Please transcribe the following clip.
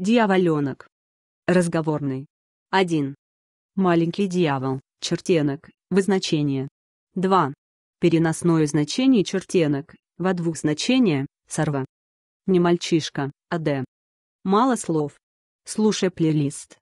Дьяволенок. Разговорный. 1. Маленький дьявол, чертенок, в значение. 2. Переносное значение чертенок, во двух значения, сорва. Не мальчишка, а д. Мало слов. Слушай плейлист.